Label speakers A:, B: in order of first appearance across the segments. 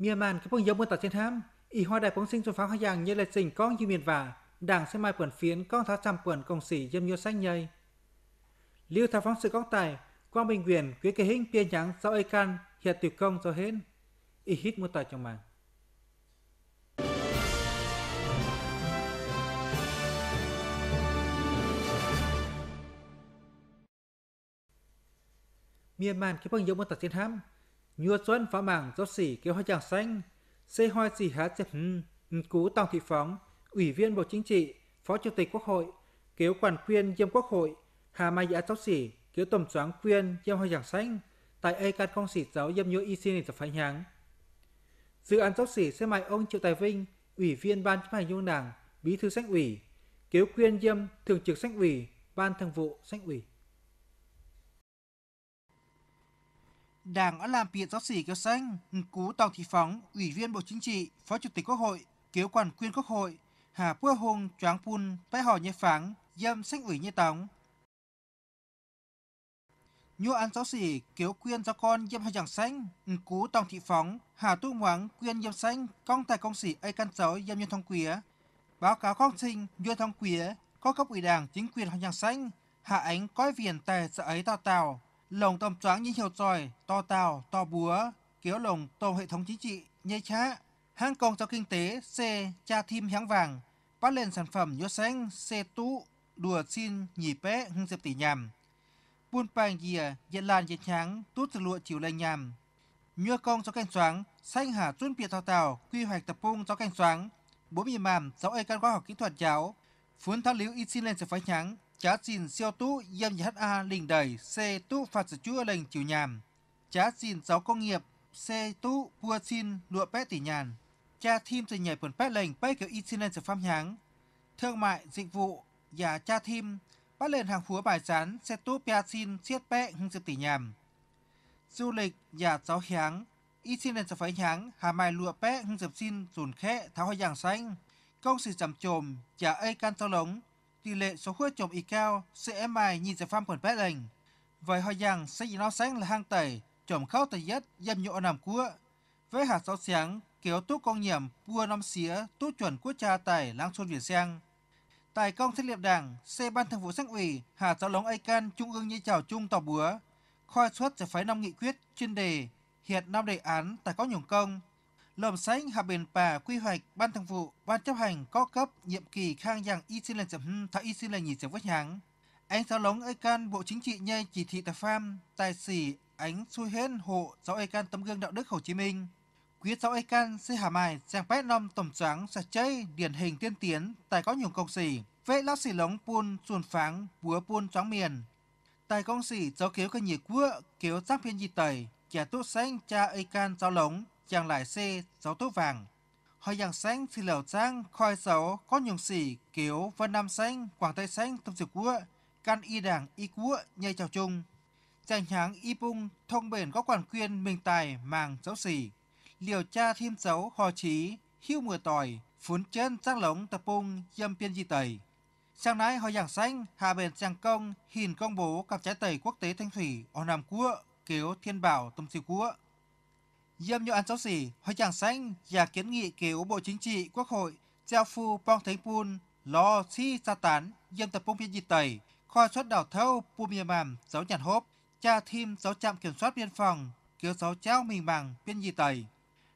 A: Miền giống ham, y hoa hoa đại phong sinh pháo vàng như như Đảng sẽ mai phiến con tháo dâm thảo phóng sự tài sự កងតៃ quang bình quyền quyết kế hình piên trắng sau ai can hiện tuyệt công do hết y hít mua tờ trong màn. Miền Myanmar khi bằng giống một tờ chiến ham nhua xuân phá mảng do sỉ kế hoa tràng xanh, xây hoa sỉ há chập cú Tòng Thị Phóng, Ủy viên Bộ Chính trị, Phó Chủ tịch Quốc hội, kéo quản quyên diêm Quốc hội, Hà Mai giả Chóc Sỉ, kéo tổng soán quyên diêm hoa giảng xanh, tại A Can Công Sỉ Giáo diêm nhua y xin hình tập phái Dự án Chóc Sỉ sẽ mại ông Triệu Tài Vinh, Ủy viên Ban chấp hành Trung đảng, Bí thư sách ủy, kéo quyên diêm Thường trực sách ủy, Ban thường vụ sách ủy. Đảng đã làm việc giáo sĩ kéo xanh, cú Tòng Thị Phóng, Ủy viên Bộ Chính trị, Phó Chủ tịch Quốc hội, kéo quản quyên Quốc hội, Hà Quốc Hùng, Choáng Phun, Bãi Hò Nhé Pháng, Dâm Sách Ủy Nhé Tóng. Nhu ăn giáo sĩ kéo quyên giáo con dâm hai chẳng xanh, cú Tòng Thị Phóng, Hà Tu Ngoáng, quyên dâm xanh, công tài công sĩ ai căn giáo dâm nhân thông quía. Báo cáo công trình nhân thông quía, có cấp ủy đảng chính quyền hai chẳng xanh, hạ ánh coi viền tài sợ ấy tao tào, lồng tôm choáng như hiệu tròi, to tàu, to búa, kéo lồng tôm hệ thống chính trị, nhây chá, hang công cho kinh tế, xe, cha thim hãng vàng, bắt lên sản phẩm nhốt xanh, xe tú, đùa xin, nhì bé, hưng dẹp tỷ nhàm. Buôn bàng dìa, diện làn diện tráng, tút thực lụa chiều lành nhàm. Nhua công cho canh choáng, xanh hả chuyên biệt thao tàu, quy hoạch tập trung cho canh choáng, bố mì màm, giáo ê căn khoa học kỹ thuật giáo, phun thao liễu ít xin lên sẽ phái trắng, Chá xin siêu tú yêm nhát a linh đầy xe tú phạt sự chúa lệnh chiều nhàn. Chá xin giáo công nghiệp xe tú vua xin lụa pét tỷ nhàn. Cha thêm từ nhảy phần pét lệnh bé kiểu xin lên sự phạm nháng. Thương mại, dịch vụ và cha thêm bắt lên hàng phúa bài chán xe tú bia xin siết pét hưng sự tỷ nhàn. Du lịch và giáo kháng ít xin lên sự phải nháng hà mai lụa pét hưng dập xin dùn khẽ tháo hoa vàng xanh công sự trầm trồm và ây can tao lống tỷ lệ số khuyết chồng y cao CMI nhìn giải pháp phần bét lành. Vậy hỏi rằng sẽ gì nó sáng là hang tẩy, chồng khóc tẩy nhất, dâm nhộ nằm cua. Với hạt sáu sáng, kéo tốt con nhiệm, bua năm xía, tốt chuẩn quốc cha tẩy lang xuân Việt sang. Tài công thiết liệm đảng, xe ban thường vụ sắc ủy, hạt giáo lóng can trung ương như chào chung tỏ búa. Khoi xuất sẽ phái năm nghị quyết chuyên đề, hiện năm đề án tài có nhổng công, lòm sánh hạ bền bà quy hoạch ban thường vụ ban chấp hành có cấp nhiệm kỳ khang giang y xin lên chấm hmm, thả y xin lên nhị chấm vách hàng ánh sáu lóng ấy can bộ chính trị nhây chỉ thị tà pham tài xỉ ánh xui hên hộ giáo ấy can tấm gương đạo đức hồ chí minh quý giáo ấy can xây hà mài sang pét nom tổng trắng sạch chơi điển hình tiên tiến tài có nhiều công xỉ vệ lão xỉ lóng pun xuồn pháng búa pun choáng miền tài công xỉ giáo kéo cái nhiệt quốc kéo giáp phiên di tẩy kẻ tốt xanh cha ấy can cháu lóng chàng lại xe gió tốt vàng. Hồi giang xanh thì lẩu trang khoai xấu có nhường xỉ kiểu vân nam xanh quảng tây xanh thông diệt quốc can y đảng y quốc nhây chào chung. chàng háng y bung thông bền có quản quyền mình tài màng dấu xỉ. Liều cha thêm dấu hò trí hưu mưa tỏi phún chân giác lống tập bung dâm piên di tẩy. Sáng nay hồi giảng xanh, Hạ Bền Giang Công hình công bố cặp trái tẩy quốc tế Thanh Thủy ở Nam Quốc, kéo Thiên Bảo Tâm Siêu Quốc. Dâm nhu ăn cháo xỉ, hoa chẳng xanh và kiến nghị kiểu Bộ Chính trị Quốc hội giao phu pong thấy pun lo si sa tán dâm tập trung biên dịch tẩy kho xuất đảo thâu pu mìa màm giáo nhàn hốp cha thim giáo trạm kiểm soát biên phòng cứu giáo trao mình bằng biên dịch tẩy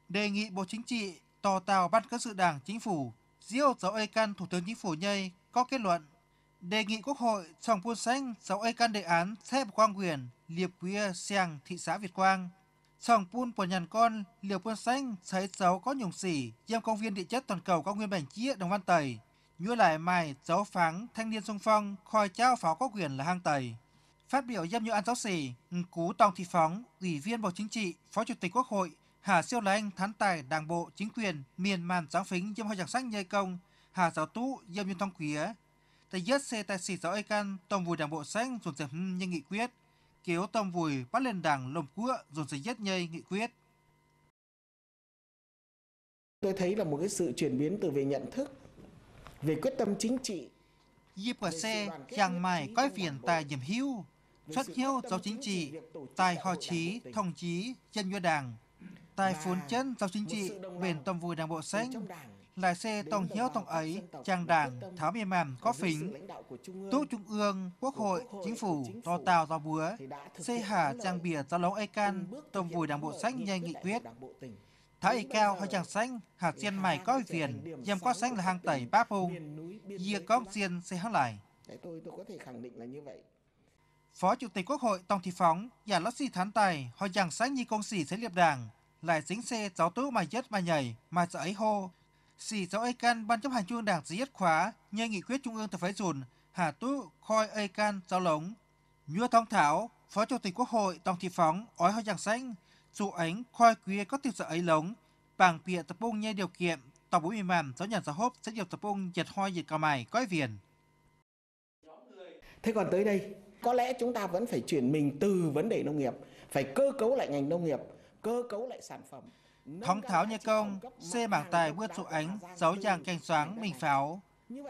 A: đề nghị bộ chính trị tò tàu ban cán sự đảng chính phủ diêu giáo ây căn thủ tướng chính phủ nhây có kết luận đề nghị quốc hội trong buôn xanh giáo ây căn đề án xếp quang quyền liệp quia sang thị xã việt quang Sòng Pun của Nhàn Con, Liều Quân Xanh, Sấy Sấu có nhùng sỉ, giam công viên địa chất toàn cầu có nguyên bản chia đồng văn tẩy. Nhua lại mài, dấu pháng, thanh niên sung phong, khoi trao pháo có quyền là hang tẩy. Phát biểu giam như an giáo sỉ, cú Tòng Thị Phóng, Ủy viên Bộ Chính trị, Phó Chủ tịch Quốc hội, Hà Siêu Lanh, Thán Tài, Đảng Bộ, Chính quyền, Miền Màn Giáo Phính, giam Hoa Giảng Sách Nhây Công, Hà Giáo Tú, giam như Thông Quía. Tài giết xe tài xỉ giáo ây can, Tổng vùi Đảng Bộ Xanh, dùng dẹp như nghị quyết, kiếu tâm vui bắt lên đảng lồng cua dồn sẽ nhất nhây nghị quyết.
B: Tôi thấy là một cái sự chuyển biến từ về nhận thức,
A: về quyết tâm chính trị. xe, chàng mài coi phiền tài nhiệm hưu, xuất hiếu giáo chính trị, tài họ trí, thông chí, chân nhuế đảng, tài phốn chân giáo chính trị, bền tâm vui đảng bộ xanh, là xe tông hiếu tông ấy, trang đảng, tháo mềm mềm, có phính, tú trung ương, quốc hội, chính phủ, to tàu, do búa, xe hà trang bìa, do lống ấy can, tông vùi đảng bộ sách nhanh nghị quyết. Tháo y cao, hoa chàng xanh, hạt xiên mày có viền, dèm có xanh là hàng tẩy ba hùng, dìa có xiên xe hát lại.
B: tôi, tôi có thể
A: khẳng định là như vậy. Phó Chủ tịch Quốc hội Tòng Thị Phóng, giả lót xì thán tài, họ chàng xanh như công sĩ sẽ liệp đảng, lại dính xe cháu tú mà chết mà nhảy, mà sợ ấy hô, Sĩ giáo Aikan Ban chấp hành Trung ương Đảng dưới nhất khóa, nghe nghị quyết Trung ương tập phái dùn, Hà Tú Khoi Aikan giáo lống. Nhua Thông Thảo, Phó Chủ tịch Quốc hội Tòng Thị Phóng, ói hoa giảng xanh, dù ánh khoi quý có tiêu sở ấy lống, bảng bịa tập bông nghe điều kiện, tổng bố mì màm giáo nhận giáo hốp sẽ điều tập bông dệt hoa dệt cao mài, cõi viền.
B: Thế còn tới đây, có lẽ chúng ta vẫn phải chuyển mình từ vấn đề nông nghiệp, phải cơ cấu lại
A: ngành nông nghiệp, cơ cấu lại sản phẩm. Thóng tháo như công, xe mảng tài bước trụ ánh, dấu chàng canh xoáng mình pháo.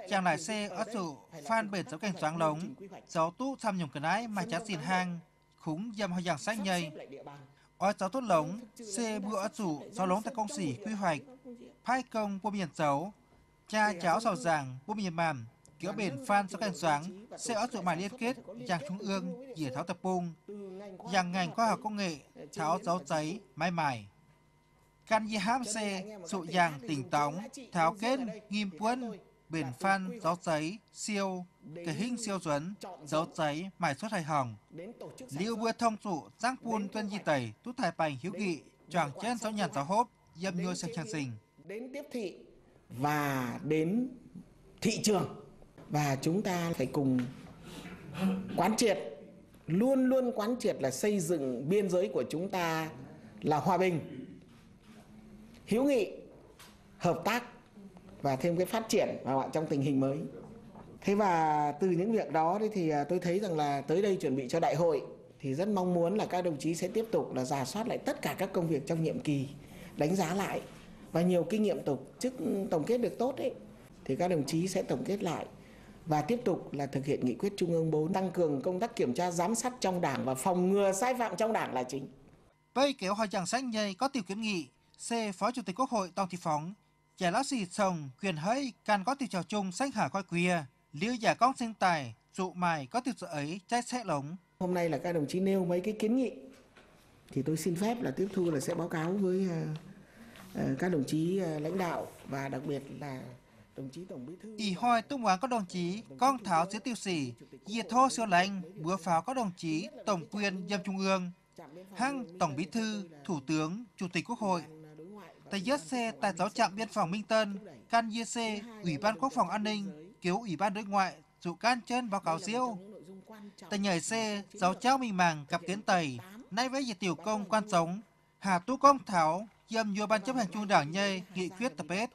A: Chàng lại xe ớt trụ phan bền dấu canh xoáng lống, dấu tú xăm nhùng cần ái mà chá xìn hang, khúng dầm hoa giảng sách nhây. Ói giấu tốt lống, xe bữa ớt trụ giấu lống tại công sỉ quy hoạch, phai công vô biển dấu, cha cháu sầu giảng vô biển màm, kéo bền phan giấu canh xoáng, xe ớt trụ mài liên kết, chàng trung ương, dĩa tháo tập bung, dàng ngành khoa học công nghệ, tháo dấu cháy mai mài. Can Yi hám xe dụ dàng tỉnh tống tháo kết, nghiêm quân, biển phan, gió giấy, siêu, kể hình siêu duấn, gió giấy, mải xuất hay hỏng. Liêu bưa thông trụ, giang pun tuyên di tẩy, tút thai bành hiếu nghị choàng chân sáu nhàn giáo hốp, dâm nhua sang trang sinh.
B: Đến tiếp thị và đến thị trường và chúng ta phải cùng quán triệt luôn luôn quán triệt là xây dựng biên giới của chúng ta là hòa bình hiếu nghị hợp tác và thêm cái phát triển và bạn trong tình hình mới thế và từ những việc đó thì à, tôi thấy rằng là tới đây chuẩn bị cho đại hội thì rất mong muốn là các đồng chí sẽ tiếp tục là giả soát lại tất cả các công việc trong nhiệm kỳ đánh giá lại và nhiều kinh nghiệm tổ chức tổng kết được tốt ấy thì các đồng chí sẽ tổng kết lại và tiếp tục là thực hiện nghị quyết Trung ương 4 tăng cường công tác kiểm tra giám sát trong đảng và phòng ngừa sai phạm trong đảng là chính.
A: Với kế hoạch giảng sách nhầy có tiểu kiến nghị C. Phó Chủ tịch Quốc hội Tòng Thị Phóng, chả lá xì sồng quyền hỡi càng có tiêu trò chung sách hả coi quia, liêu giả con sinh tài, dụ mài có tiêu sợ ấy trái sẽ lống. Hôm nay là các đồng chí nêu mấy cái kiến nghị
B: thì tôi xin phép là tiếp thu là sẽ báo cáo với ờ, ờ, các đồng chí ờ, lãnh đạo và đặc
A: biệt là đồng chí tổng bí thư ỉ hoi tung hóa các đồng chí con tháo dưới tiêu sỉ diệt thô siêu lành búa pháo các đồng chí tổng quyền dâm trung ương hăng tổng bí thư thủ tướng chủ tịch quốc hội Tại nhất xe tại giáo trạm biên phòng Minh Tân, Can Yese, Ủy ban Quốc phòng An ninh, cứu Ủy ban Đối ngoại, dụ can trên báo cáo siêu. Tại nhảy xe, giáo cháu mình màng cặp kiến tầy nay với dịch tiểu công quan sống, Hà Tú Công Thảo, dâm vô ban chấp hành trung đảng nhây nghị quyết tập hết.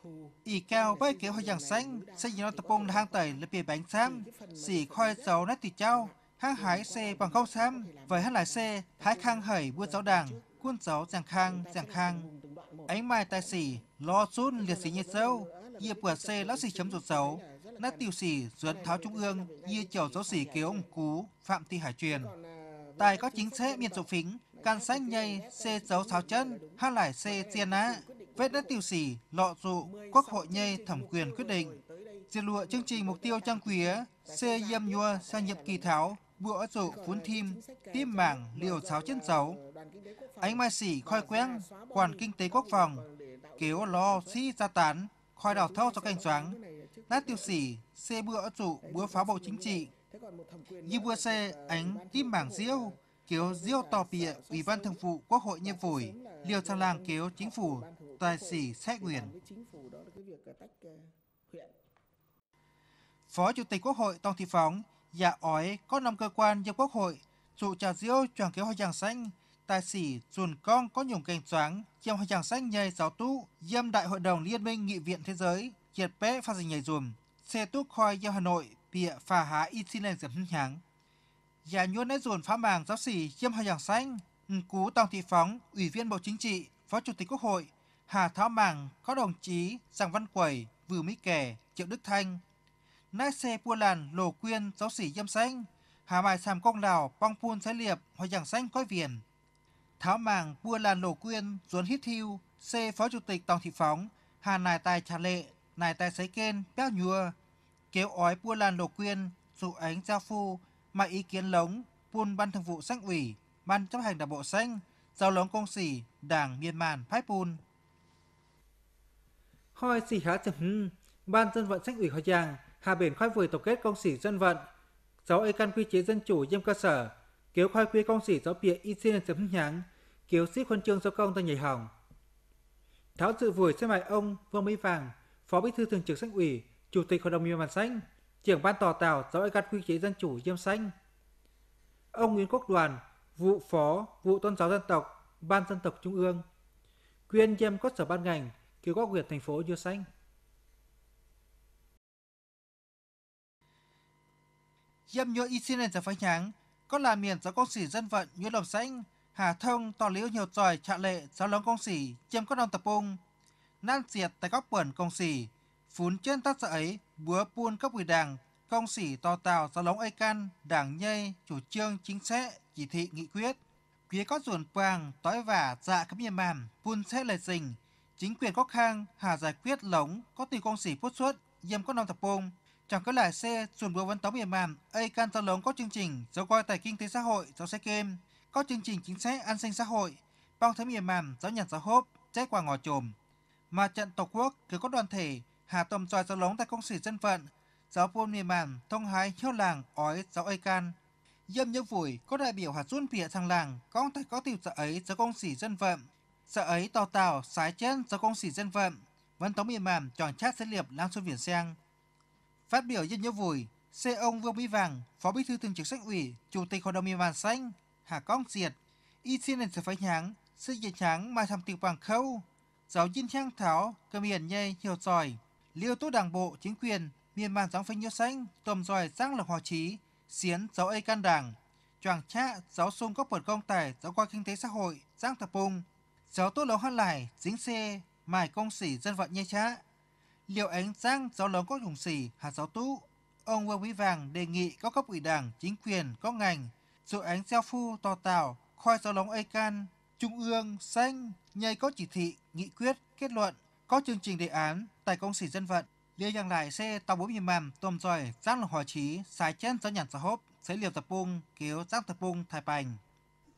A: Ý cao với kiểu hoa giảng xanh, xây dựng tập công hang tẩy là bìa bánh xám, xỉ khoai sáu nét tùy trao, hang hái xe bằng không xám, với hát lại xe, hái khang hẩy buôn giáo đảng, quân giáo giảng khang, giảng khang. Ánh mai tai xỉ, lo sút liệt sĩ nhiệt sâu, dịp quả xe lá xỉ chấm ruột xấu, nát tiêu xỉ duyệt tháo trung ương, dìa chầu dấu xỉ kế ông cú, phạm thị hải truyền. Tài có chính xế miền dụ phính, can sách nhây, xe dấu sáo chân, ha lại xe tiền á, vết đất tiêu xỉ, lọ dụ, quốc hội nhây thẩm quyền quyết định. Diệt lụa chương trình mục tiêu trang quía, xe yêm nhua sang nhập kỳ tháo, bữa dụ phún thim, tim mảng liều sáo chân dấu. Ánh mai sỉ khoi quen quản kinh tế quốc phòng, kéo lo sĩ gia tán, khoi đào thâu cho cảnh choáng, lát tiêu sỉ, xe bữa trụ, bữa phá bộ chính trị. Như bữa xe, ánh tim bảng diêu, kéo diêu tò bịa Ủy ban Thường vụ Quốc hội nhiệm phổi, liều thang làng kéo chính phủ, tài sỉ xét quyền Phó Chủ tịch Quốc hội Tòng Thị Phóng, dạ ói có năm cơ quan như Quốc hội, trụ trà diêu choàng kéo hoa giang xanh, tài xỉ chuồn con có nhiều kênh xoáng, trong hai chàng sách nhây giáo tú dâm đại hội đồng liên minh nghị viện thế giới triệt bé phát dịch nhảy dùm xe túc khoai do hà nội bịa phà há y xin lên giảm nháng và nhuôn nét dồn phá màng giáo sĩ dâm hai chàng sách cú tòng thị phóng ủy viên bộ chính trị phó chủ tịch quốc hội hà tháo màng có đồng chí giàng văn quẩy vừa mỹ kẻ triệu đức thanh nai xe pua làn lồ quyên giáo sĩ dâm xanh hà mai sàm công lào bong pun sái liệp hoa giảng xanh coi viền Tháo Màng Bua Lan Lộ Quyên, Duấn Hít Thiêu, C. Phó Chủ tịch Tòng Thị Phóng, Hà Nài Tài Trà Lệ, Nài Tài Sấy Kên, Béo Nhua, Kéo Ói Bua Lan Lộ Quyên, Dụ Ánh Giao Phu, Mà Ý Kiến Lống, Buôn Ban Thường vụ Sách ủy, Ban chấp hành Đảng Bộ Xanh, Giao Lống Công Sỉ, Đảng Miên Màn, Phái Bùn. Hoi xì há chậm hưng, Ban dân vận sách ủy Hòa Giang, Hà Biển khoai vừa tổng kết công sỉ dân vận, giáo ê căn quy chế dân chủ nghiêm cơ sở, kéo khoai quy công sỉ giáo bịa y xin chấm nhắn, kiếu sĩ huân chương do công ta nhảy hỏng. Tháo dự vùi xe mại ông Vương Mỹ Vàng, Phó Bí thư Thường trực Sách ủy, Chủ tịch Hội đồng Nhân dân xanh trưởng ban tòa tàu giáo gạt quy chế dân chủ Diêm Xanh. Ông Nguyễn Quốc Đoàn, vụ phó vụ tôn giáo dân tộc, ban dân tộc trung ương, quyền Diêm các sở ban ngành, cứu các huyện thành phố Diêm Xanh. Diêm nhựa y xin lên giải phái nháng, có là miền giáo công sĩ dân vận Nguyễn Đồng Xanh, Hà Thông tỏ liễu nhiều tròi trạ lệ giáo lớn công sĩ chiếm các đồng tập ung. Nan diệt tại góc bẩn công sĩ, phún trên tác ấy búa buôn cấp ủy đảng, công sĩ to tàu giáo lóng ấy can, đảng nhây, chủ trương chính sách, chỉ thị nghị quyết. Phía có ruồn quang, tói vả, dạ cấm nhiệm màn, sẽ lời dình. Chính quyền có khang, hà giải quyết lống, có tùy công sĩ phút suốt, diêm các đồng tập ung chẳng có lại xe chuẩn bùa vấn tống miền màn, ấy can giao có chương trình giáo coi tài kinh xã hội giáo xe kem có chương trình chính sách an sinh xã hội, bong thấm miền màn giáo nhặt giáo hốp, chết quả ngò trồm. Mà trận Tổ quốc cứ có đoàn thể, hà tầm tròi giáo lóng tại công sở dân vận, giáo buôn miền màn thông hái hiếu làng ói giáo ây can. Dâm nhớ vui có đại biểu hạt run pịa thằng làng, có thể có tiểu sợ ấy giáo công sĩ dân vận. Sợ ấy tò tào, sái chân giáo công sĩ dân vận. Vẫn tống miền màn tròn chát xét liệp lang xuân viển sang. Phát biểu dân nhớ vui, xe ông Vương Mỹ Vàng, Phó Bí thư Thường trực Sách ủy, Chủ tịch Hội đồng Miền Màn Xanh hà cong diệt y xin nên sửa phái nháng sư dịch nháng mà thăm tiệc bằng khâu giáo dinh hang tháo cầm hiền nhây hiểu giỏi liêu tốt đảng bộ chính quyền miền bàn giáo phanh nhiêu xanh tầm giỏi sang lộc hòa trí xiến giáo ây can đảng choàng cha giáo sung các bậc công tài giáo qua kinh tế xã hội giang thập bùng giáo tốt lấu hăn lại dính xe mài công sĩ dân vận nhây chá liệu ánh giang giáo lớn có dùng sĩ hạt giáo tú ông vương quý vàng đề nghị các cấp ủy đảng chính quyền có ngành rồi ánh xeo phu tò tảo, khoai gió lóng ây can, trung ương, xanh, nhây có chỉ thị, nghị quyết, kết luận, có chương trình đề án, tài công sĩ dân vận, lia yang lại xe tàu bốn mươi mềm, tôm giỏi, giác lộc hòa trí, xài chân gió nhàn xã hốp, xấy liều tập bung, kéo giác tập bung, thải bành.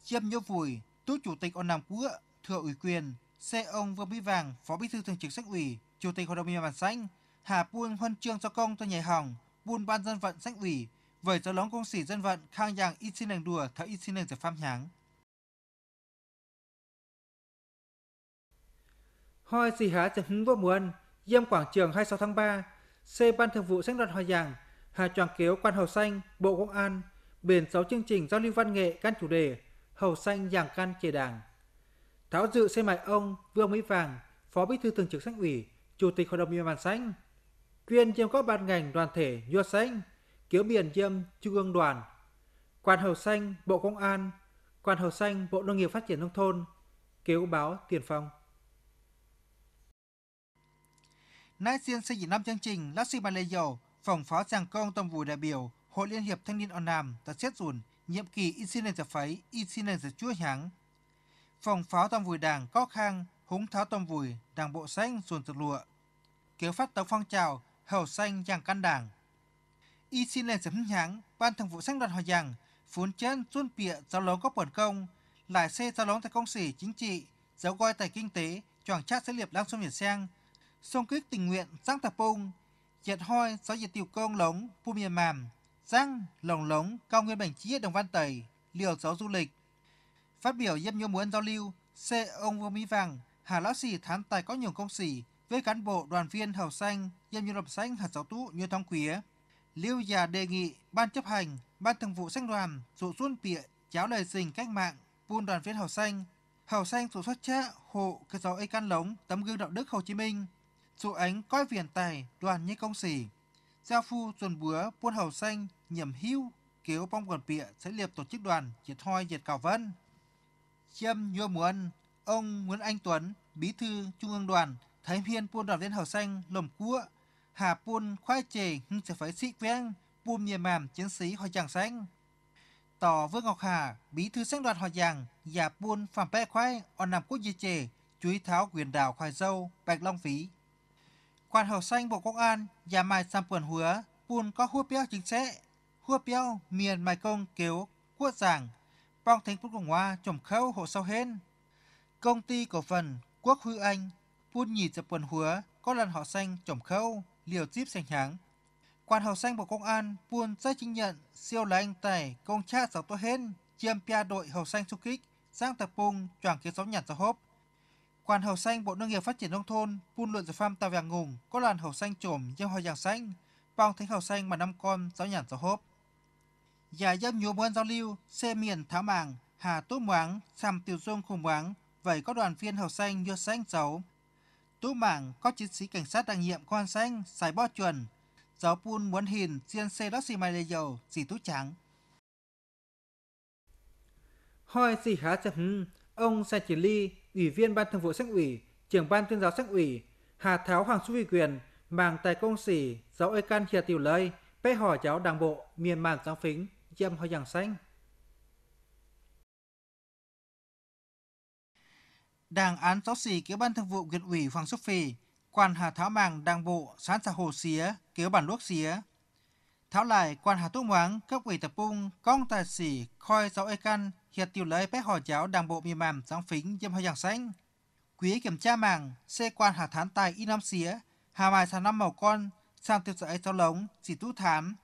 A: Chiêm nhô vùi, tú chủ tịch ông nằm Quốc, thừa ủy quyền, xe ông Vương Bí Vàng, phó bí thư thường trực sách ủy, chủ tịch hội đồng nhân bản xanh, Hà Buôn huân chương cho công cho nhảy hỏng, Buôn ban dân vận sách ủy, với gió lóng công sĩ dân vận khang yang isin neng đùa thở isin neng giải pháp nháng. Hoi xì há chẳng hứng vô muôn, diêm quảng trường 26 tháng 3, C Ban Thường vụ Sách đoàn Hòa Giảng, Hà tròn Kiếu Quan Hầu Xanh, Bộ Công an, biển 6 chương trình giao lưu văn nghệ căn chủ đề Hầu Xanh Giảng Căn Chế Đảng. Tháo dự xe mại ông Vương Mỹ Vàng, Phó Bí thư Thường trực Sách ủy, Chủ tịch Hội đồng Nhân văn xanh tuyên chiêm có ban ngành đoàn thể nhuột xanh Kiếm biển Diêm Trung ương đoàn, Quan Hầu Xanh Bộ Công an, Quan Hầu Xanh Bộ Nông nghiệp Phát triển Nông thôn, Cứu báo Tiền phong. Nay riêng xây dựng năm chương trình Lắc Sư Bà Lê Dầu, Phòng Phó Giàng Công Tổng vụ đại biểu Hội Liên hiệp Thanh niên Ôn Nam đã xét dùn nhiệm kỳ in xin lên giả phấy, in xin lên giả chúa nháng. Phòng Phó Tổng vùi Đảng có khang, húng tháo Tổng vùi, Đảng Bộ Xanh dùn tự lụa. Kéo phát tống phong trào, hầu xanh giàng căn đảng, y xin lên giám nháng ban thường vụ xác đoàn hòa giảng, phun chân xuân bịa giáo lớn góp quần công lại xe giáo lớn tại công sĩ chính trị giáo coi tại kinh tế choảng chát sẽ liệp lang xung nhiệt sang xung kích tình nguyện sang tập bung diệt hoi gió nhiệt tiểu công lống pu miền màm giang lồng lống cao nguyên bành chí đồng văn tẩy liều giáo du lịch phát biểu dâm nhô muốn giao lưu xe ông vương mỹ vàng hà lão sĩ thán tài có nhiều công sĩ với cán bộ đoàn viên hầu xanh dâm nhô lập xanh hạt giáo tú như thong quía Liêu Già đề nghị Ban chấp hành, Ban thường vụ sách đoàn dụ xuân pịa, cháo lời sinh cách mạng, buôn đoàn viên hào xanh, hào xanh dụ xuất cha hộ cái giáo ấy can lống tấm gương đạo đức Hồ Chí Minh, dụ ánh coi viền tài đoàn như công sỉ, giao phu tuần búa buôn hào xanh nhầm hưu kéo bong quần pịa, sẽ liệp tổ chức đoàn diệt hoi diệt cảo vân. Châm nhua muân, ông Nguyễn Anh Tuấn, bí thư trung ương đoàn, thái viên buôn đoàn viên hào xanh lồng cua Hà Pun khoai trì nhưng sẽ phải xích viếng Pum Nhiệt Màm chiến sĩ Hòa Giang xanh Tỏ Vương Ngọc Hà, bí thư sáng đoàn Hòa Giang, và Pun Phạm Bé Khoái, ở Nam Quốc Di chú ý tháo quyền đảo Khoai Dâu, Bạch Long Phí. Quan hậu xanh Bộ Công an và Mai Sam Quần Hứa, Pun có hua béo chính sẽ, hua béo miền Mai Công kéo quốc giảng, bong thánh quốc Cộng hòa trồng khâu hộ sau hên. Công ty cổ phần Quốc huy Anh, Pun nhị tập quần hứa, có lần họ xanh trồng khâu liều tiếp xanh háng. Quan hậu xanh Bộ Công an buôn giấy chứng nhận siêu là anh tài công cha giáo tốt hên chiêm pia đội hậu xanh xung kích sang tập bùng choảng kiến sóng nhặt giáo hốp. Quan hậu xanh Bộ Nông nghiệp Phát triển Nông thôn buôn luận giải pham tàu vàng ngùng có làn hậu xanh trổm dâm hoa vàng xanh bong thánh hậu xanh mà năm con giáo nhặt giáo hốp. Giả dạ dâm nhu mơn giao lưu xe miền tháo màng hà tốt moáng sàm tiểu dung khủng moáng vậy có đoàn viên hậu xanh nhua xanh giáo tú mảng có chiến sĩ cảnh sát đặc nhiệm quan xanh xài bo chuẩn giáo pun muốn hình riêng xe đó xì mai lê dầu xì tú trắng hoi xì khá chậm ông sa chỉ ly ủy viên ban thường vụ sách ủy trưởng ban tuyên giáo sách ủy hà tháo hoàng su vi quyền màng tài công xỉ giáo ơi can hiệp tiểu lây bé hỏi cháu đảng bộ miền màng giáo phính dâm hoa giảng xanh Đảng án giáo sĩ kéo ban thường vụ huyện ủy Hoàng Xúc Phì, quan Hà Tháo Màng đảng bộ xã Sà Hồ Xía kéo bản luốc Xía. Tháo lại quan Hà Túc Ngoáng cấp ủy tập trung công tài xỉ khoi giáo ê căn hiệt tiểu lấy bé hỏi cháo đảng bộ mềm mềm sáng phính dâm hơi giảng xanh. Quý kiểm tra màng, xe quan Hà Thán Tài y năm Xía, Hà mai Sà Năm Màu Con, sang tiêu dõi giáo lống, chỉ tú thán,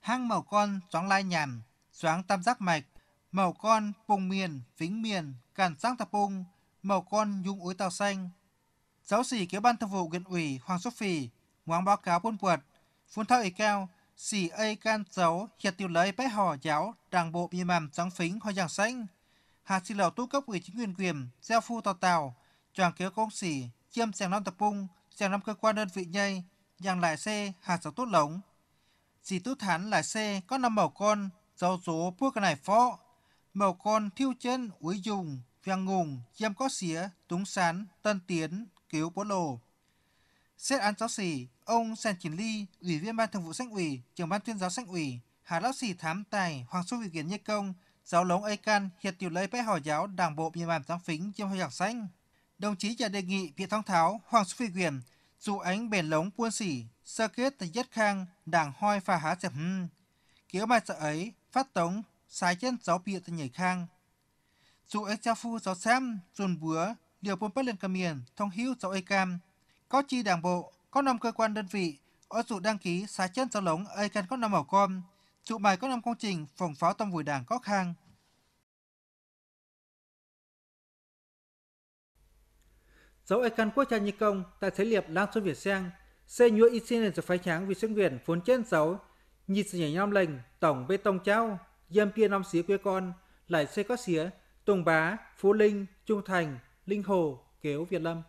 A: hang màu con choáng lai nhàn, choáng tam giác mạch, màu con vùng miền, vĩnh miền, càn sang tập bung, màu con nhung úi tàu xanh. Giáo sĩ kế ban thường vụ huyện ủy Hoàng Xuất Phì, ngoáng báo cáo buôn quật, phun thao ý cao, xỉ ấy can dấu hiệt tiêu lấy bé hò giáo đảng bộ bì mầm trắng phính hoa giảng xanh. Hạt xì lầu tu cấp ủy chính quyền quyền, giao phu tàu tàu, tròn kéo công xỉ chiêm sàng năm tập bung sàng năm cơ quan đơn vị nhây, giảng lại xe, hạt giáo tốt lống. xỉ tu thán lại xe, có năm màu con, dấu số bước này phó, màu con thiêu chân úi dùng, Vàng Ngùng, Giam Có Xía, Túng Sán, Tân Tiến, Cứu Bố Lồ. Xét án giáo sĩ, ông Sàn Chiến Ly, Ủy viên Ban Thường vụ Sách ủy, trưởng Ban tuyên giáo Sách ủy, Hà Lão Sĩ Thám Tài, Hoàng Xu Vị Kiến Nhê Công, Giáo Lống Ây Can, Hiệt Tiểu Lấy Bé Hỏi Giáo, Đảng Bộ Miền bàn Giáng Phính, Chiêm Hội Giảng Xanh. Đồng chí trả đề nghị Vị Thong Tháo, Hoàng Xu Vị Quyền, Dụ ánh bền lống buôn sỉ, sơ kết tại nhất khang, đảng hoi phà há dẹp hưng. Kiểu mai sợ ấy, phát tống, sai chân giáo bịa tại nhảy khang, dù ếch phu gió xem, dồn búa, điều bốn bất lên cầm miền, thông hữu gió ếch cam. Có chi đảng bộ, có năm cơ quan đơn vị, ở dụ đăng ký xá chân gió lống ếch can có năm mỏ com, trụ bài có năm công trình phòng pháo tâm vùi đảng có khang. Dấu ếch can quốc gia nhi công, tại thế liệp lang xuân Việt sang, xe nhúa y xin nền phái tráng vì xuyên nguyện phốn trên sáu, nhịt nhảy năm lệnh, tổng bê tông trao, dâm kia năm xía quê con, lại xe có xía, Tùng Bá, Phú Linh, Trung Thành, Linh Hồ, Kéo Việt Lâm.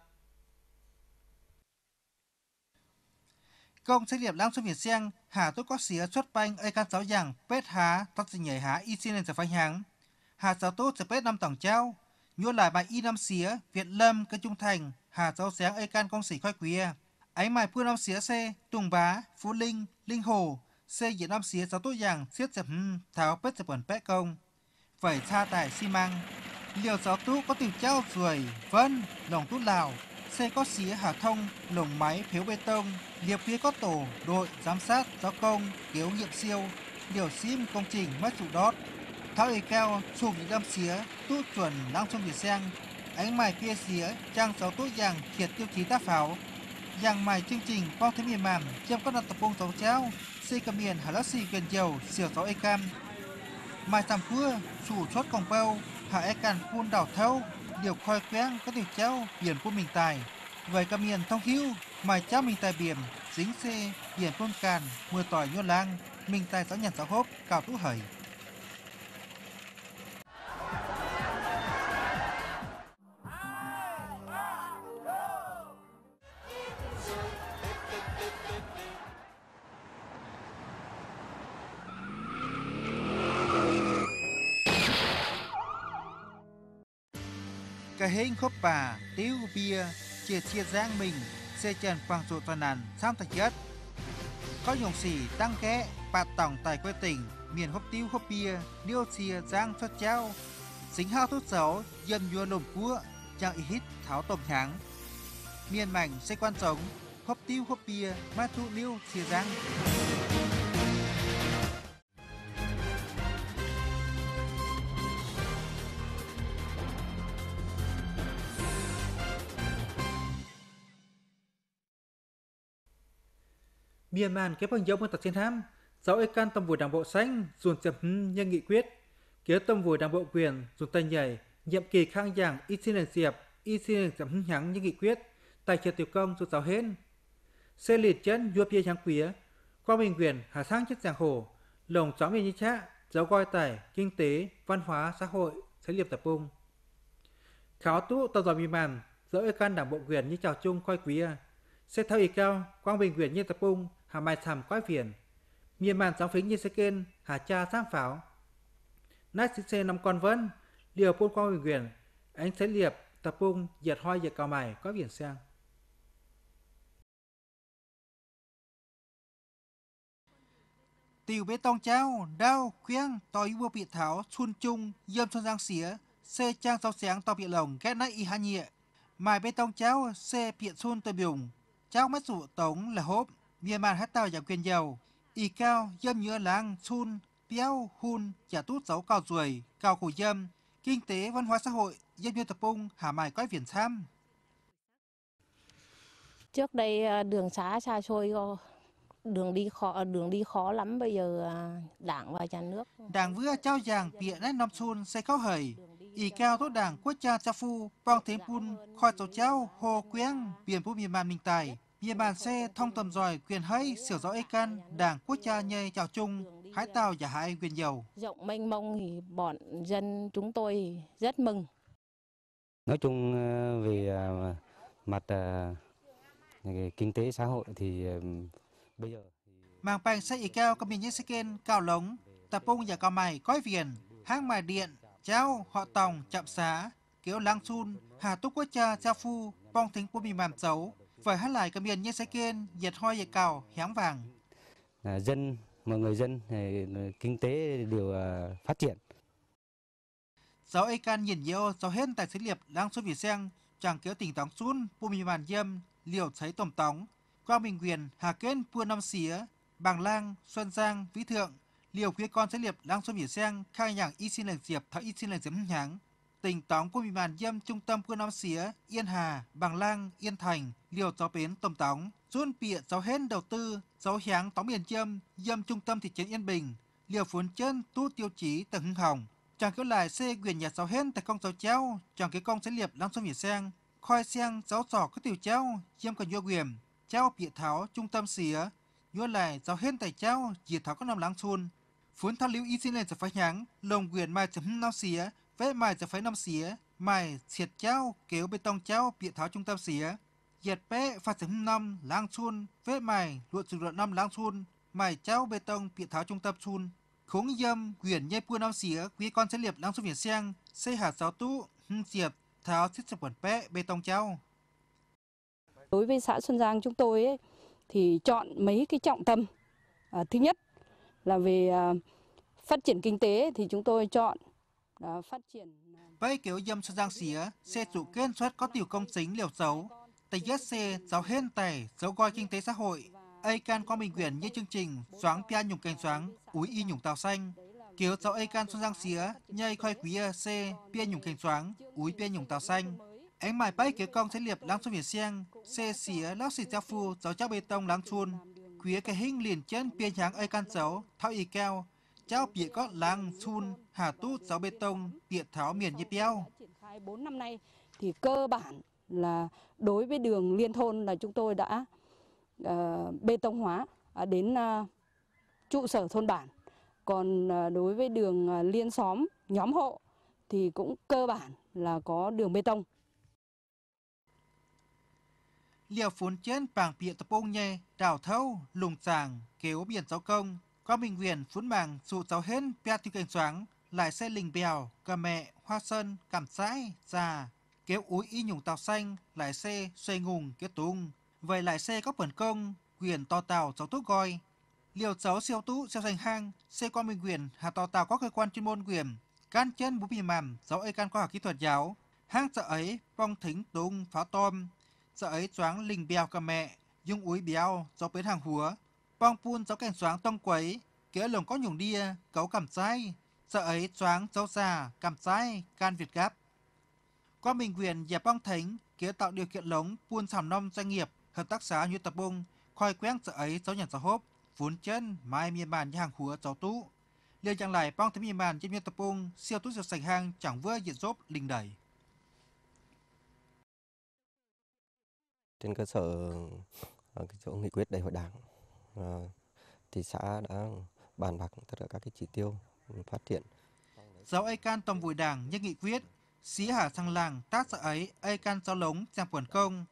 A: Công xét nghiệm Lam Xuân Việt Giang, Hà Tốt Có Xía xuất banh ây can giáo giảng, Pết Há, Tắt Dình Nhảy Há, Y Xin Lên giải Phanh Hàng. Hà Giáo Tốt Sở Pết Năm Tổng treo Nhua lại bài Y Năm Xía, Việt Lâm, Cơ Trung Thành, Hà Giáo Sáng ây can công sĩ khoai quía. Ánh mài phương năm Xía xe, Tùng Bá, Phú Linh, Linh Hồ, xe Việt năm Xía Giáo Tốt Giảng, Xiết Dập Tháo Pết Dập Quẩn Pết Công phải xa tải xi măng, liều gió tú có từ treo ruồi, vân, lồng tút lào, xây có xí hà thông, lồng máy phiếu bê tông, liệp phía có tổ, đội, giám sát, giáo công, kiếu nghiệm siêu, điều sim công trình mất trụ đót. Tháo y keo, chụp những đâm xía, tút chuẩn năng trong việt sen, ánh mài phía xía, trang sáu tú vàng thiệt tiêu chí tác pháo. Giang mài chương trình bao thế miền màn, trong các đặt tập bông sáu cháo, xây cầm miền hà lát xì gần dầu, xỉa sáu ê cam, Mai tam phưa, chủ chốt còng bao, hạ e càn phun đảo theo, điều khoi quéng có thể treo, biển của mình tài. Vậy cầm miền thông hiu, mai cháu mình tài biển, dính xe biển phun càn, mưa tỏi nhô lang, mình tài giáo nhận giáo hốp, cao thú hời cái hên khớp bà tiêu bia chia chia giang mình xe chèn quang trụ toàn nàn sang thạch chất có dùng xỉ tăng kẽ bạt tổng tài quê tỉnh miền khóc tiêu khóc bia điêu chia giang cho treo xính hao thuốc xấu dân vua lồm cua chẳng y hít tháo tôm trắng miền mảnh xe quan sống khóc tiêu khóc bia ma thu liêu chia giang màn kế bằng dấu bằng tập chiến ham, giáo ế can tâm vùi đảng bộ xanh, dùn tiệp hứng nhân nghị quyết. Kế tâm vùi đảng bộ quyền, dùn tay nhảy, nhiệm kỳ khang giảng y xin lần diệp, y xin lần diệp hứng nhắn nhân nghị quyết. Tài triệt tiểu công dùn giáo hên. Xe lịt chân dùa bia trắng quía, qua bình quyền hà sang chất giảng hồ lồng chó miền như chá, giáo coi tài kinh tế, văn hóa, xã hội, sẽ liệp tập bung. Kháo tú tàu giỏi mì màn, dỡ ế can đảng bộ quyền như chào chung coi quý à. Xét theo ý cao, Quang Bình quyền như Tập bung hà mai thảm quái viền, miên màn sóng phính như xe kên hà cha sáng pháo nát xí xe năm con vẫn liều pôn quang huyền quyền ánh sẽ liệp tập bung diệt hoi diệt cào mày có biển sang tiểu bê tông cháo đau khuyên tòi vua bị tháo xuân trung dâm xuân giang xía xe trang sau sáng tòa bị lồng ghét nãy y hai nhịa mài bê tông cháo xe piện xuân tòa biểu cháo mắt rủ tống là hốp Myanmar hát Hattao và Quyền giàu, Y Cao, Dâm Nhựa Láng, chun, Piao, Hun, Chả Tút Giấu Cao Ruồi, Cao Khổ Dâm, Kinh tế, văn hóa xã hội, Dâm Nhựa Tập Bung, Hà Mài Quái Viễn Sam.
B: Trước đây à, đường xá xa xôi
A: đường đi khó đường đi khó lắm bây giờ à, đảng và nhà nước đảng vừa trao giảng bịa nét năm xuân xây khó hời ý cao tốt đảng quốc cha cha phu bong thế pun khỏi tổ trao hồ quyang biển phú miền man minh tài Nhật bàn xe thông tầm giỏi quyền hay sửa rõ can đảng quốc gia nhây chào chung hái tàu giả hại quyền dầu. Rộng
B: mênh mông thì bọn dân chúng tôi rất mừng.
A: Nói chung ờ, về ờ, mặt ờ, kinh tế xã hội thì bây giờ mang bành xe ý cao có miền những xe kênh cao lống, tập bung giả cao mày coi viền, hang mài điện, trao, họ tòng, chạm xá, kiểu lang sun, hà túc quốc cha, gia phu, bong thính của mì màn xấu Vậy hát lại cầm yên như sẽ kiên, dệt hoa dệt cào, héng vàng. À, dân, mọi người dân, thì, ờ, kinh tế đều à, phát triển. sau ấy can nhìn nhiều, sau hết tại xí liệp đang xuất vì sen, chàng kéo tỉnh tóng xuân, bùm mì màn dâm, liều thấy tổng tóng. Quang Bình Quyền, Hà Kết, Pua Năm Xía, Bàng Lang, Xuân Giang, Vĩ Thượng, liều khuya con xí liệp đang xuất biển sen, khai nhàng y xin lần diệp, thảo y xin lần diệp nhàng tỉnh tóng quân bị màn dâm trung tâm quân Nam Xía, Yên Hà, bằng Lang, Yên Thành, liều gió bến tôm tóng. xuân bịa giáo hên đầu tư, giáo hiáng tóng miền dâm dâm trung tâm thị trấn Yên Bình, liều phốn chân tu tiêu chí tầng hưng hồng chàng kéo lại xe quyền nhà giáo hên tại công giáo treo, chàng kế công sẽ liệp lăng xuân nhiệt sang. Khoi sang giáo sỏ có tiểu treo, chiêm cần nhua quyền, treo bịa tháo trung tâm xía, nhua lại giáo hên tại treo, diệt tháo các năm lăng xuân. Phốn thao lưu y xin lên sở phá nháng, lồng quyền mai chấm nao xía, Vết mài จะไฟนำเสียหมายเสียดเจ้าเกียวไปตองเจ้าเปียเท้า trung tâm เสียเหยียดเป๊ะฟาถึงน้ำล้างชุนเวทหมายลวดจุดน้ำล้างชุนหมายเจ้าเบตองเปียเท้า trung tâm ชุนขงเยี่ยมเหวียนเย่ปูน้ำเสียวีกอนเฉลียบล้างสุเวียนเซียงเสหาสาวตู้ hưng diệp tháo thiết sập quần pé bê tông treo
B: đối với xã Xuân Giang chúng tôi ấy, thì chọn mấy cái trọng tâm à, thứ nhất là về à, phát triển kinh tế thì chúng tôi chọn Ờ, ờ,
A: Vậy kiểu dâm cho giang xía, xe chủ kiên suất có tiểu công chính liều xấu tài giác xe giáo hên tài, giáo coi kinh tế xã hội, ai can có bình quyền như chương trình xoáng pia nhùng cành xoáng, úi y nhùng tàu xanh, kiểu giáo ai can xuân giang xía, nhây khoai quý xe, pia nhùng cành xoáng, úi pia nhùng tàu xanh. Ánh mài bay kế con sẽ liệp lăng xuân việt xeng, xe xía lóc xịt giao phu, giáo chắc bê tông lăng chun, quý cái hình liền chân pia nháng ai can dấu, thao y keo, Cháu bị có làng xun hà tút giáo bê tông tiện tháo miền như peo. Triển khai bốn năm nay thì
B: cơ bản là đối với đường liên thôn là chúng tôi đã uh, bê tông hóa à, đến uh, trụ sở thôn bản. Còn uh, đối với đường uh, liên xóm nhóm hộ thì cũng cơ bản là có đường bê tông.
A: liều phốn trên bảng bịa tập bông nhè đào thâu, lùng tràng, kéo biển giáo công, Quang Bình Viễn, Phún Bàng, Sụ cháu Hên, Pia Tư Cảnh Xoáng, Lại Xe Lình Bèo, Cà Mẹ, Hoa Sơn, Cảm Sãi, Già, Kéo Úi Y Nhùng Tàu Xanh, Lại Xe, Xoay Ngùng, Kết Tung. Vậy Lại Xe có phần công, quyền to tàu cháu tốt gọi. Liều cháu siêu tú siêu danh hang, xe qua Bình quyền Hà to tàu có cơ quan chuyên môn quyền, can chân bú bì màm, giáo ấy can khoa học kỹ thuật giáo, hang sợ ấy, vong thính tung pháo tôm, sợ ấy choáng lình bèo cà mẹ, dung úi béo, cháu bến hàng húa, Quang phun cháu cảnh xoáng tông quấy, kia lồng có nhùng đia, cấu cảm sai, sợ ấy xoáng cháu già, cảm sai, can Việt gáp. Qua mình quyền dẹp bong thánh, kia tạo điều kiện lống, buôn sản nông doanh nghiệp, hợp tác xã như tập bông, khoai quen sợ ấy cháu nhận cháu hốp, vốn chân, mai miên bàn như hàng húa cháu tú. Liên chẳng lại bong thánh miên bàn trên miên tập bông, siêu tú dược sạch hàng chẳng vừa diện dốp linh đẩy. Trên cơ sở ở ờ, cái chỗ nghị quyết đại hội đảng Ờ, thị xã đã bàn bạc tất cả các cái chỉ tiêu phát triển. Giáo ấy can tầm vùi đảng nhất nghị quyết, xí hà sang làng tác sợ ấy ấy can giáo lống giang quần công.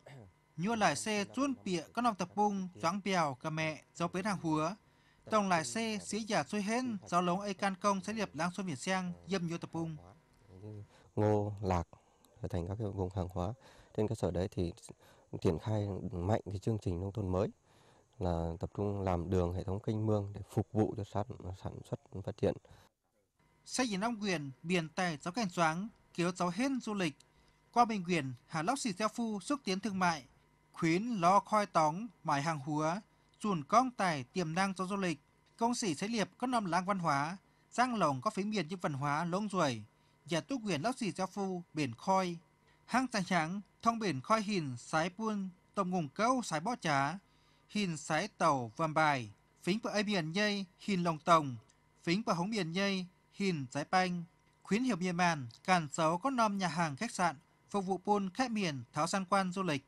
A: Nhua lại xe chuôn bịa có nòng tập bung, doãng bèo, cà mẹ, giáo bến hàng hứa, Tổng lại xe xí giả xuôi hên, giáo lống ấy can công sẽ liệp láng xuân biển sang, dâm nhua tập bung. Ngô, lạc, thành các cái vùng hàng hóa. Trên cơ sở đấy thì triển khai mạnh cái chương trình nông thôn mới là tập trung làm đường hệ thống kênh mương để phục vụ cho sản, sản xuất phát triển. Xây dựng Long Quyền, biển tài giáo cảnh choáng, kéo giáo hên du lịch, qua Bình Quyền, Hà Lóc xì Gieo Phu xúc tiến thương mại, khuyến lo khoi tóng, mải hàng húa, chuồn con tài tiềm năng cho du lịch, công sĩ xây liệp có năm làng văn hóa, giang lồng có phế miền như văn hóa lông ruồi, nhà tu quyền Lóc xì Gieo Phu, biển khoi, hang tràng trắng, thông biển khoi hình, sái buôn, tổng ngùng câu, sái bó trá, hin sái tàu vam bài, phính và ai biển nhây hin lòng tổng, phính và hống biển nhây hin giải banh. Khuyến miền màn cản xấu có nom nhà hàng khách sạn, phục vụ buôn khách miền tháo san quan du lịch.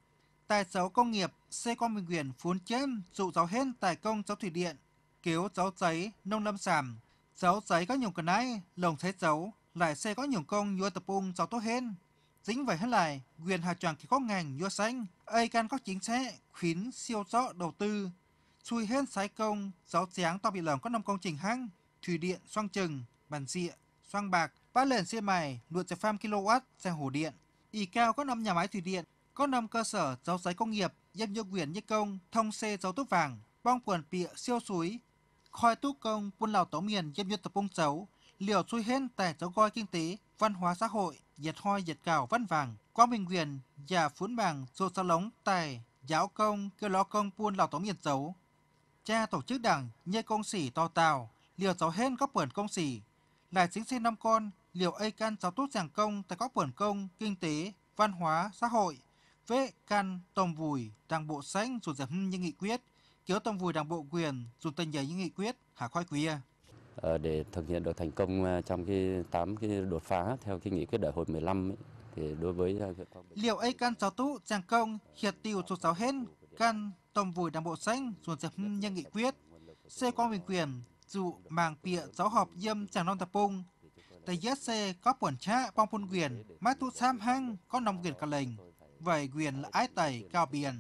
A: Tài xấu công nghiệp, xe con bình quyền phún chém, dụ giáo hên tài công giáo thủy điện, kéo giáo giấy, nông lâm sản, giáo giấy có nhiều cần ái, lồng thế giáo, lại xe có nhiều công nhua tập ung giáo tốt hên. Dính vậy hết lại, quyền hạ tràng thì có ngành nhua xanh, can có chính sách khuyến siêu rõ đầu tư, xui hết sái công, giáo giáng to bị lỏng các năm công trình hãng, thủy điện, xoang chừng bản địa, xoang bạc, ba lần xe mày luận giải pham kW, xe hồ điện. Ý cao các năm nhà máy thủy điện, các năm cơ sở giáo giấy công nghiệp, dân nhân quyền nhất công, thông xe giáo túc vàng, bong quần bịa siêu suối, khoi túc công quân lào tấu miền dân nhân tập bông dấu liều xui hết tài giáo coi kinh tế, văn hóa xã hội, dệt hoi dệt cào văn vàng, quang minh quyền và phún bàng sô sa lóng tài giáo công kêu ló công buôn lào tóm nhiệt dấu. Cha tổ chức đảng như công sĩ to tào, liều giáo hên các bẩn công sĩ, lại chính sinh năm con, liều ấy can giáo tốt giảng công tại các bẩn công, kinh tế, văn hóa, xã hội, vệ can tổng vùi đảng bộ xanh dù giảm như nghị quyết, kéo tổng vùi đảng bộ quyền dù tình giấy như nghị quyết, khả khoai quý Ờ, để thực hiện được thành công ờ, trong cái tám cái đột phá theo cái nghị quyết đại hội 15 ấy, thì đối với ờ, liệu ấy can sáu tú giang công hiệt tiêu số sáu hên can tổng vùi đảng bộ xanh ruột dẹp nhân nghị quyết xe quan bình quyền dụ màng pịa giáo họp dâm chàng non tập bung tay giết xe có quần cha bong phun quyền mát tu sam hăng có nông quyền cả lệnh vậy quyền là ái tẩy cao biển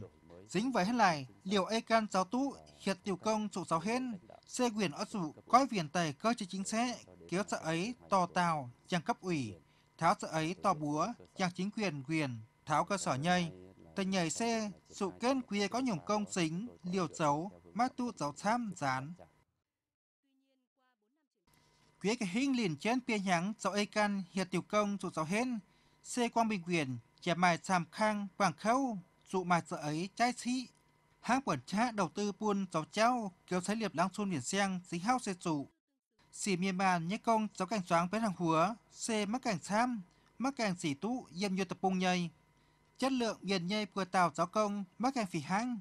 A: dính vậy hết lại liệu ấy can giáo tú hiệt tiểu công trụ giáo hên Xê quyền ớt dụ, có viền tẩy cơ chế chính xế, kéo sợ ấy to tàu, chàng cấp ủy, tháo sợ ấy to búa, chàng chính quyền quyền, tháo cơ sở nhây. Tình nhảy xê, sự kên quý có nhủng công xính, liều xấu, mát tu giáo tham gián. Quý cái hình liền trên bia nhắn giáo ấy căn hiệt tiểu công dụ giáo hên, xê quang bình quyền, chè mài xàm khang, quảng khâu, dụ mài sợ ấy trái sĩ hang bẩn trá đầu tư buôn giáo cháu kéo thái liệp lang xuân biển sang dính hao xe trụ xì miền bàn nhé công giáo cảnh xoáng với hàng húa xe mắc cảnh tham mắc cảnh xỉ tú yên như tập bung nhây chất lượng miền nhây vừa tàu giáo công mắc cảnh phỉ hang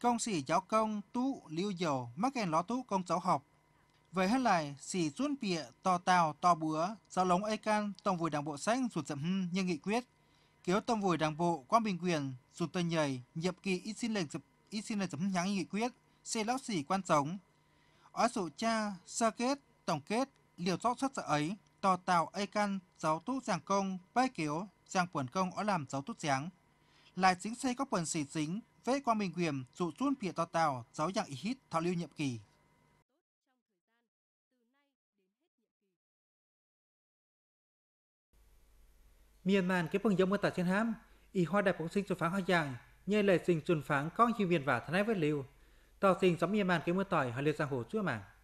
A: công xỉ giáo công tú lưu dầu mắc cảnh ló tú công giáo học về hết lại xỉ xuân bịa to tàu to búa giáo lống ấy can tổng vùi đảng bộ xanh rụt rậm hưng như nghị quyết kéo tổng vùi đảng bộ quan bình quyền rụt tây nhầy nhiệm kỳ ít xin lệnh dập ít xin là chấm nhắn nghị quyết, xe lóc xỉ quan sống. Ở sự cha, sơ kết, tổng kết, liều rõ xuất sở ấy, tò tàu ây căn, giáo tút giảng công, bay kiểu, giảng quần công ở làm giáo tút giáng. Lại chính xây có quần xỉ chính, vẽ qua mình quyền, dụ chuôn phía tò tàu, giáo dạng ý hít thảo lưu nhiệm kỳ. Myanmar cái phần giống ở tại trên hám, y hoa đẹp phóng sinh cho phá hoa dài, nhờ lời sinh xuân pháng có như viên và thân ái với liều tỏ sinh giống như màn cái mưa tỏi hỏi liệt giang hồ chúa mảng